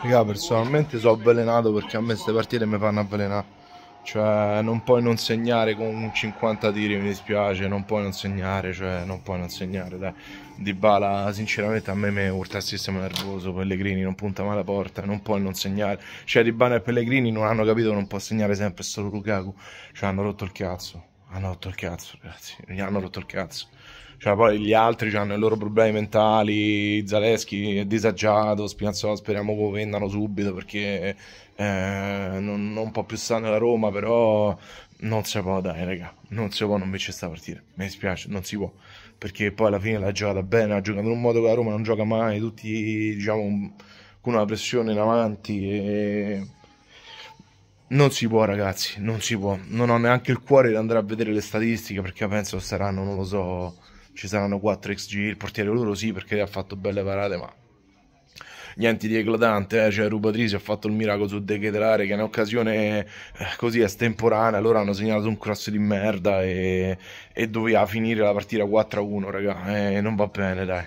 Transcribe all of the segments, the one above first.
Raga, personalmente sono avvelenato perché a me queste partite mi fanno avvelenare. Cioè, non puoi non segnare con 50 tiri, mi dispiace, non puoi non segnare, cioè, non puoi non segnare, dai. Di Bala, sinceramente, a me mi urta il sistema nervoso, Pellegrini non punta mai la porta, non puoi non segnare. Cioè, Di Bala e Pellegrini non hanno capito che non può segnare sempre solo Lukaku, cioè, hanno rotto il cazzo hanno ah, rotto il cazzo, ragazzi. Gli hanno rotto il cazzo. Cioè, poi gli altri hanno i loro problemi mentali. Zaleschi è disagiato. Spinazzola speriamo lo vendano subito perché eh, non, non, può più stare nella Roma. Però non si può, dai, raga. Non si può, non mi c'è sta partita. Mi dispiace, non si può. Perché poi alla fine l'ha giocata bene. Ha giocato in un modo che la Roma non gioca mai. Tutti, diciamo, con una pressione in avanti. E non si può ragazzi, non si può. Non ho neanche il cuore di andare a vedere le statistiche perché penso saranno, non lo so, ci saranno 4 XG, il portiere loro sì perché ha fatto belle parate ma niente di eclatante, eh? cioè Rubatrice ha fatto il miracolo su De Chetelare che è un'occasione eh, così estemporanea, loro hanno segnato un cross di merda e, e doveva finire la partita 4-1 raga, eh, non va bene dai,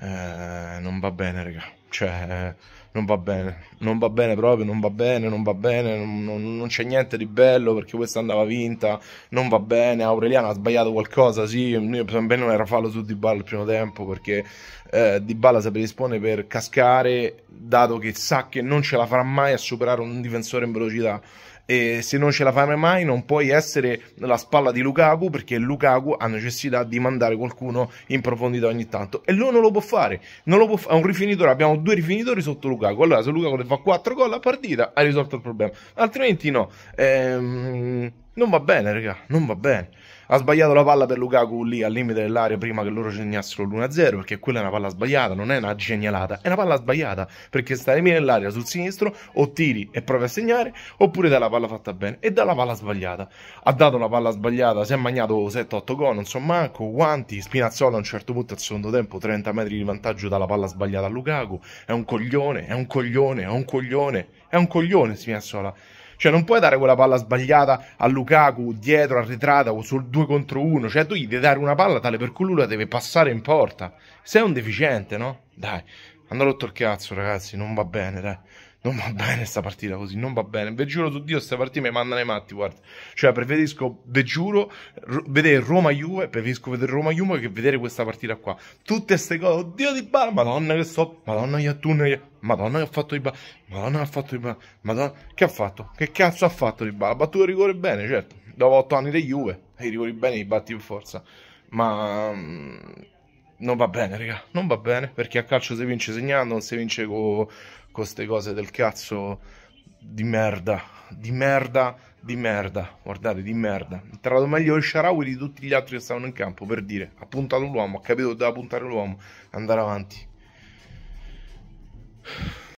eh, non va bene raga cioè non va bene, non va bene proprio, non va bene, non va bene, non, non, non c'è niente di bello perché questa andava vinta, non va bene, Aureliano ha sbagliato qualcosa, sì, io ben non era fallo su Dybala il primo tempo perché eh, Dybala si predispone per cascare dato che sa che non ce la farà mai a superare un difensore in velocità e se non ce la fai mai non puoi essere la spalla di Lukaku perché Lukaku ha necessità di mandare qualcuno in profondità ogni tanto e lui non lo può fare, non lo può fare, è un rifinitore, abbiamo due rifinitori sotto Lukaku. Allora, se Lukaku fa 4 gol a partita, ha risolto il problema. Altrimenti no. Ehm, non va bene, raga, non va bene. Ha sbagliato la palla per Lukaku lì al limite dell'area prima che loro segnassero l'1-0, perché quella è una palla sbagliata, non è una genialata, è una palla sbagliata, perché stai bene nell'area sul sinistro, o tiri e provi a segnare, oppure dai la palla fatta bene, e la palla sbagliata. Ha dato la palla sbagliata, si è mangiato 7-8 gol, non so manco, guanti, Spinazzola a un certo punto al secondo tempo, 30 metri di vantaggio dalla palla sbagliata a Lukaku, è un coglione, è un coglione, è un coglione, è un coglione Spinazzola. Cioè, non puoi dare quella palla sbagliata a Lukaku dietro, arretrata o sul 2 contro 1. Cioè, tu gli devi dare una palla tale per cui lui la deve passare in porta. Sei un deficiente, no? Dai, hanno rotto il cazzo, ragazzi. Non va bene, dai non va bene sta partita così, non va bene. Ve giuro su Dio, queste partita mi mandano i matti, guarda. Cioè, preferisco, ve giuro, r- vedere Roma-Juve, preferisco vedere Roma-Juve che vedere questa partita qua. Tutte queste cose, oddio di bar, madonna che sto, madonna gli attune, madonna che ha fatto di bar, madonna che ha fatto di bar, madonna, che ha fatto? Che cazzo ha fatto di bar? Ha battuto il rigore bene, certo. Dopo otto anni di Juve, i rigori bene li batti in forza. Ma mm, non va bene, raga, non va bene, perché a calcio si vince segnando, non si vince con con queste cose del cazzo di merda, di merda, di merda, guardate, di merda. Tra l'altro meglio il Sharawi di tutti gli altri che stavano in campo, per dire, ha puntato l'uomo, ha capito che doveva puntare l'uomo, andare avanti.